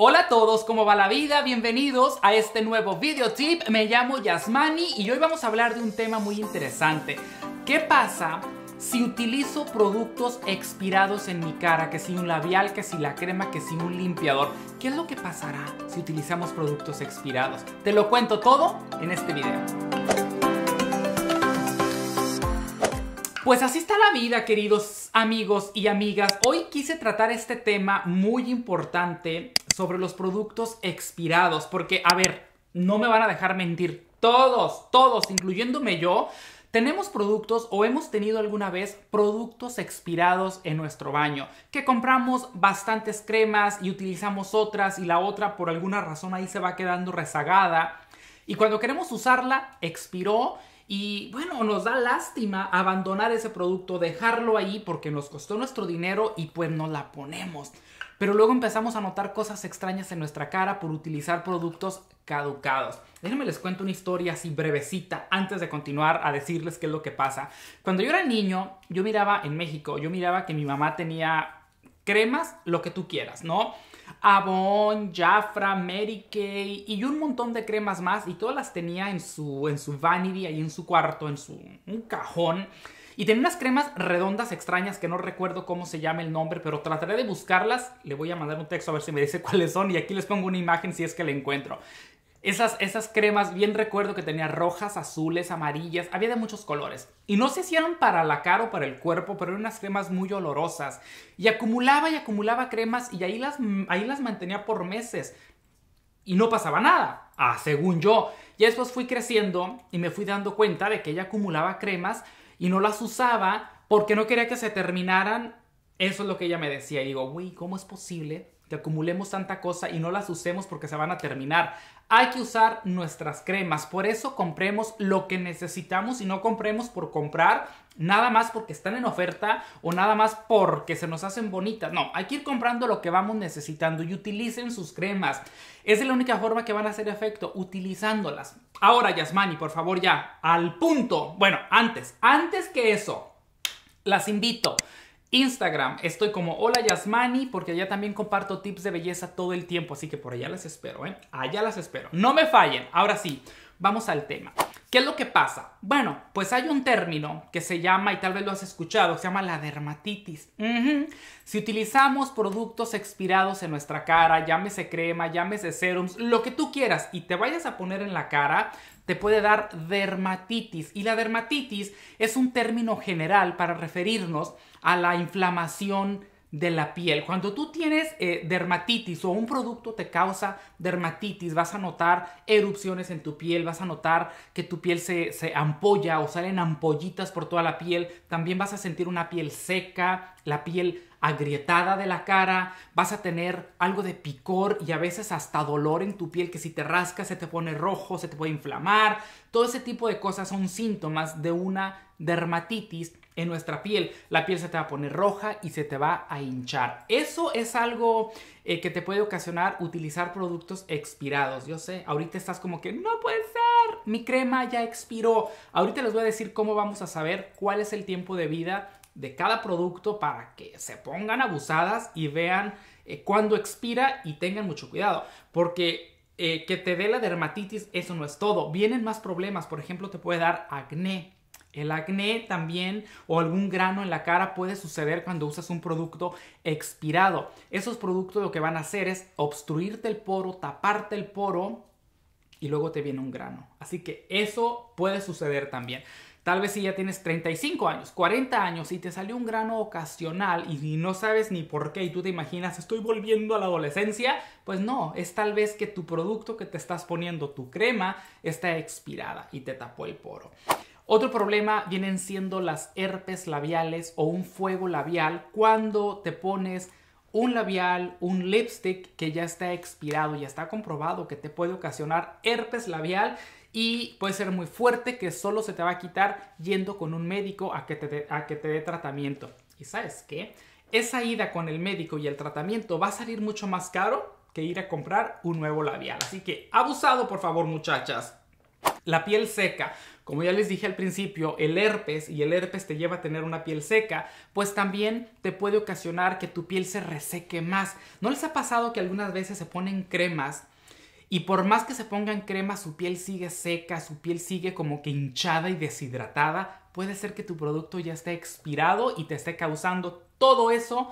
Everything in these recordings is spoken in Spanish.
Hola a todos, ¿cómo va la vida? Bienvenidos a este nuevo video tip. Me llamo Yasmani y hoy vamos a hablar de un tema muy interesante. ¿Qué pasa si utilizo productos expirados en mi cara? Que si un labial, que si la crema, que si un limpiador. ¿Qué es lo que pasará si utilizamos productos expirados? Te lo cuento todo en este video. Pues así está la vida, queridos amigos y amigas. Hoy quise tratar este tema muy importante sobre los productos expirados, porque, a ver, no me van a dejar mentir, todos, todos, incluyéndome yo, tenemos productos o hemos tenido alguna vez productos expirados en nuestro baño, que compramos bastantes cremas y utilizamos otras y la otra por alguna razón ahí se va quedando rezagada. Y cuando queremos usarla, expiró y bueno, nos da lástima abandonar ese producto, dejarlo ahí porque nos costó nuestro dinero y pues no la ponemos. Pero luego empezamos a notar cosas extrañas en nuestra cara por utilizar productos caducados. Déjenme les cuento una historia así brevecita antes de continuar a decirles qué es lo que pasa. Cuando yo era niño, yo miraba en México, yo miraba que mi mamá tenía cremas, lo que tú quieras, ¿no? Avon, Jafra, Mary Kay y un montón de cremas más y todas las tenía en su, en su vanity, ahí en su cuarto, en su cajón. Y tenía unas cremas redondas extrañas que no recuerdo cómo se llama el nombre, pero trataré de buscarlas. Le voy a mandar un texto a ver si me dice cuáles son y aquí les pongo una imagen si es que la encuentro. Esas, esas cremas, bien recuerdo que tenía rojas, azules, amarillas, había de muchos colores. Y no se hacían para la cara o para el cuerpo, pero eran unas cremas muy olorosas. Y acumulaba y acumulaba cremas y ahí las, mm, ahí las mantenía por meses. Y no pasaba nada, ah, según yo. Y después fui creciendo y me fui dando cuenta de que ella acumulaba cremas y no las usaba porque no quería que se terminaran. Eso es lo que ella me decía. Y digo, güey, ¿cómo es posible que acumulemos tanta cosa y no las usemos porque se van a terminar. Hay que usar nuestras cremas, por eso compremos lo que necesitamos y no compremos por comprar nada más porque están en oferta o nada más porque se nos hacen bonitas. No, hay que ir comprando lo que vamos necesitando y utilicen sus cremas. Es la única forma que van a hacer efecto, utilizándolas. Ahora, Yasmani, por favor, ya, al punto. Bueno, antes, antes que eso, las invito Instagram, estoy como Hola Yasmani, porque allá también comparto tips de belleza todo el tiempo, así que por allá las espero, ¿eh? Allá las espero. No me fallen. Ahora sí, vamos al tema. ¿Qué es lo que pasa? Bueno, pues hay un término que se llama, y tal vez lo has escuchado, se llama la dermatitis. Si utilizamos productos expirados en nuestra cara, llámese crema, llámese serums, lo que tú quieras, y te vayas a poner en la cara, te puede dar dermatitis. Y la dermatitis es un término general para referirnos a la inflamación de la piel. Cuando tú tienes eh, dermatitis o un producto te causa dermatitis, vas a notar erupciones en tu piel, vas a notar que tu piel se, se ampolla o salen ampollitas por toda la piel, también vas a sentir una piel seca, la piel agrietada de la cara, vas a tener algo de picor y a veces hasta dolor en tu piel que si te rascas se te pone rojo, se te puede inflamar. Todo ese tipo de cosas son síntomas de una dermatitis en nuestra piel. La piel se te va a poner roja y se te va a hinchar. Eso es algo eh, que te puede ocasionar utilizar productos expirados. Yo sé, ahorita estás como que no puede ser, mi crema ya expiró. Ahorita les voy a decir cómo vamos a saber cuál es el tiempo de vida de cada producto para que se pongan abusadas y vean eh, cuándo expira y tengan mucho cuidado. Porque eh, que te dé la dermatitis, eso no es todo. Vienen más problemas. Por ejemplo, te puede dar acné, el acné también o algún grano en la cara puede suceder cuando usas un producto expirado. Esos productos lo que van a hacer es obstruirte el poro, taparte el poro y luego te viene un grano. Así que eso puede suceder también. Tal vez si ya tienes 35 años, 40 años y te salió un grano ocasional y no sabes ni por qué y tú te imaginas estoy volviendo a la adolescencia, pues no, es tal vez que tu producto que te estás poniendo, tu crema, está expirada y te tapó el poro. Otro problema vienen siendo las herpes labiales o un fuego labial cuando te pones un labial, un lipstick que ya está expirado, ya está comprobado que te puede ocasionar herpes labial y puede ser muy fuerte que solo se te va a quitar yendo con un médico a que te, dé tratamiento. ¿Y sabes qué? Esa ida con el médico y el tratamiento va a salir mucho más caro que ir a comprar un nuevo labial. Así que abusado, por favor, muchachas. La piel seca. Como ya les dije al principio, el herpes y el herpes te lleva a tener una piel seca, pues también te puede ocasionar que tu piel se reseque más. ¿No les ha pasado que algunas veces se ponen cremas y por más que se pongan cremas, su piel sigue seca, su piel sigue como que hinchada y deshidratada? Puede ser que tu producto ya esté expirado y te esté causando todo eso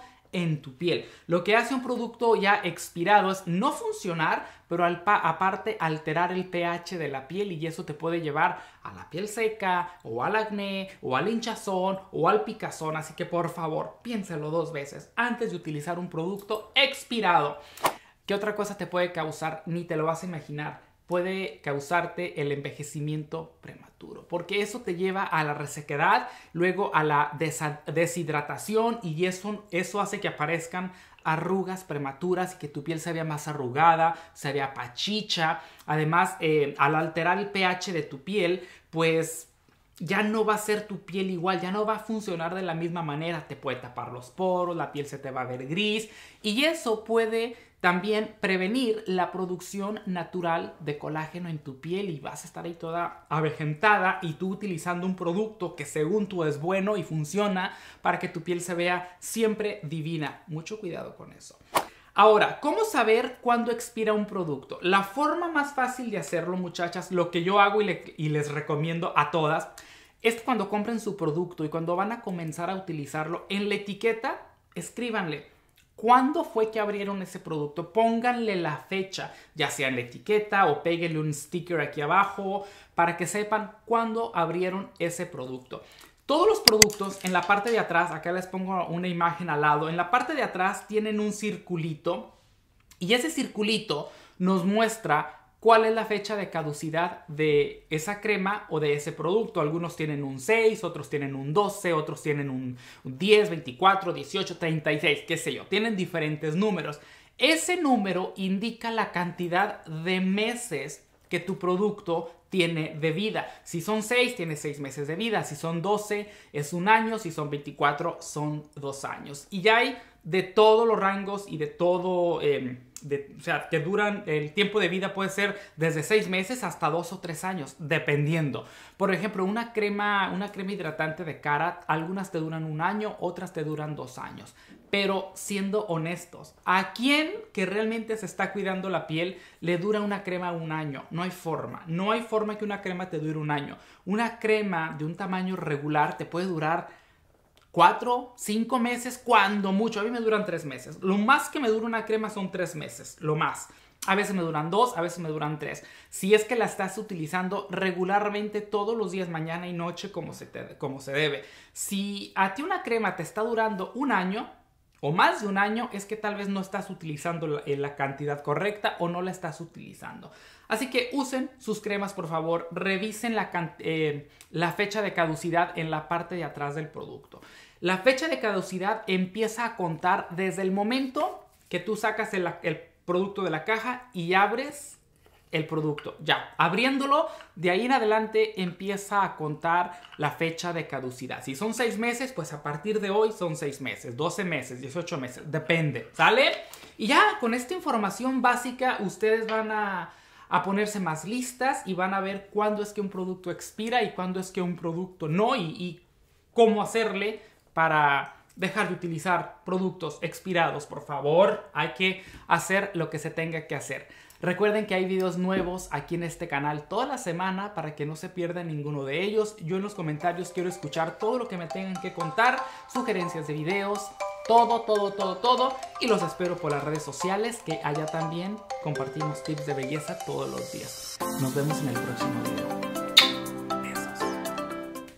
tu piel. Lo que hace un producto ya expirado es no funcionar, pero al aparte alterar el pH de la piel y eso te puede llevar a la piel seca o al acné o al hinchazón o al picazón. Así que por favor, piénselo dos veces antes de utilizar un producto expirado. ¿Qué otra cosa te puede causar? Ni te lo vas a imaginar. Puede causarte el envejecimiento prematuro porque eso te lleva a la resequedad, luego a la deshidratación y eso, eso hace que aparezcan arrugas prematuras y que tu piel se vea más arrugada, se vea pachicha. Además, eh, al alterar el pH de tu piel, pues ya no va a ser tu piel igual, ya no va a funcionar de la misma manera, te puede tapar los poros, la piel se te va a ver gris y eso puede también prevenir la producción natural de colágeno en tu piel y vas a estar ahí toda avejentada y tú utilizando un producto que según tú es bueno y funciona para que tu piel se vea siempre divina. Mucho cuidado con eso. Ahora, ¿cómo saber cuándo expira un producto? La forma más fácil de hacerlo, muchachas, lo que yo hago y, les recomiendo a todas, es cuando compren su producto y cuando van a comenzar a utilizarlo, en la etiqueta, escríbanle. ¿Cuándo fue que abrieron ese producto? Pónganle la fecha, ya sea en la etiqueta o péguenle un sticker aquí abajo para que sepan cuándo abrieron ese producto. Todos los productos en la parte de atrás, acá les pongo una imagen al lado, en la parte de atrás tienen un circulito y ese circulito nos muestra cuál es la fecha de caducidad de esa crema o de ese producto. Algunos tienen un 6, otros tienen un 12, otros tienen un 10, 24, 18, 36, qué sé yo. Tienen diferentes números. Ese número indica la cantidad de meses que tu producto tiene de vida. Si son seis tiene seis meses de vida. Si son 12, es un año. Si son 24, son dos años. Y ya hay de todos los rangos y de todo... Em, o sea, que duran, el tiempo de vida puede ser desde 6 meses hasta 2 o 3 años, dependiendo. Por ejemplo, una crema, una crema hidratante de cara, algunas te duran un año, otras te duran dos años. Pero siendo honestos, ¿a quién que realmente se está cuidando la piel le dura una crema un año? No hay forma, no hay forma que una crema te dure un año. Una crema de un tamaño regular te puede durar cuatro, cinco meses, cuando mucho. A mí me duran tres meses. Lo más que me dura una crema son tres meses, lo más. A veces me duran dos, a veces me duran tres. Si es que la estás utilizando regularmente todos los días, mañana y noche, como se, como se debe. Si a ti una crema te está durando un año, o más de un año es que tal vez no estás utilizando la, eh, cantidad correcta o no la estás utilizando. Así que usen sus cremas por favor, revisen la eh, fecha de caducidad en la parte de atrás del producto. La fecha de caducidad empieza a contar desde el momento que tú sacas el, producto de la caja y abres el producto. Ya, abriéndolo, de ahí en adelante empieza a contar la fecha de caducidad. Si son seis meses, pues a partir de hoy son seis meses, 12 meses, 18 meses, depende, ¿sale? Y ya con esta información básica, ustedes van a, ponerse más listas y van a ver cuándo es que un producto expira y cuándo es que un producto no y cómo hacerle para dejar de utilizar productos expirados, por favor. Hay que hacer lo que se tenga que hacer. Recuerden que hay videos nuevos aquí en este canal toda la semana para que no se pierda ninguno de ellos. Yo en los comentarios quiero escuchar todo lo que me tengan que contar, sugerencias de videos, todo, todo, todo, todo. Y los espero por las redes sociales que allá también compartimos tips de belleza todos los días. Nos vemos en el próximo video.